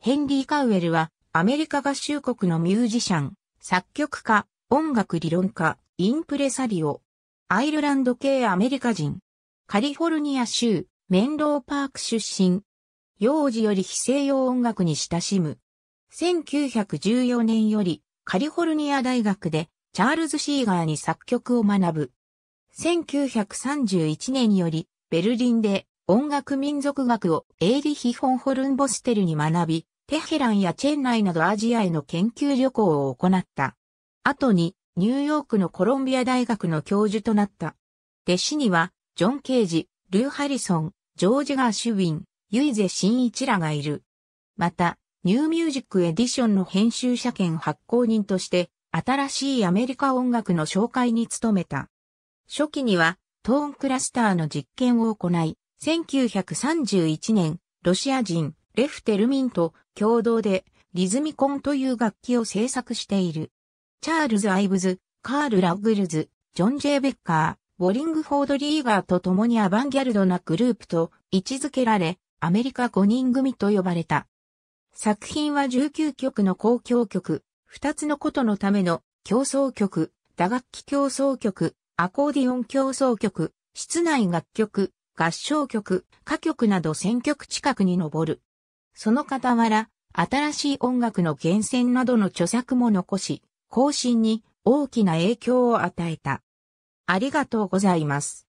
ヘンリー・カウエルは、アメリカ合衆国のミュージシャン、作曲家、音楽理論家、インプレサリオ。アイルランド系アメリカ人。カリフォルニア州、メンローパーク出身。幼児より非西洋音楽に親しむ。1914年より、カリフォルニア大学で、チャールズ・シーガーに作曲を学ぶ。1931年より、ベルリンで音楽民族学をエーリヒ・フォン・ホルンボステルに学び、テヘランやチェン内などアジアへの研究旅行を行った。後に、ニューヨークのコロンビア大学の教授となった。弟子には、ジョン・ケージ、ルー・ハリソン、ジョージ・ガーシュウィン、ユイゼ・シンイチらがいる。また、ニューミュージックエディションの編集者兼発行人として、新しいアメリカ音楽の紹介に努めた。初期には、トーンクラスターの実験を行い、1931年、ロシア人、レフ・テルミンと共同でリズミコンという楽器を制作している。チャールズ・アイブズ、カール・ラグルズ、ジョン・ジェイ・ベッカー、ウォリングフォード・リーガーと共にアバンギャルドなグループと位置づけられ、アメリカ5人組と呼ばれた。作品は19曲の公共曲、2つのことのための競争曲、打楽器競争曲、アコーディオン競争曲、室内楽曲、合唱曲、歌曲など1000曲近くに上る。その傍ら、新しい音楽の源泉などの著作も残し、更新に大きな影響を与えた。ありがとうございます。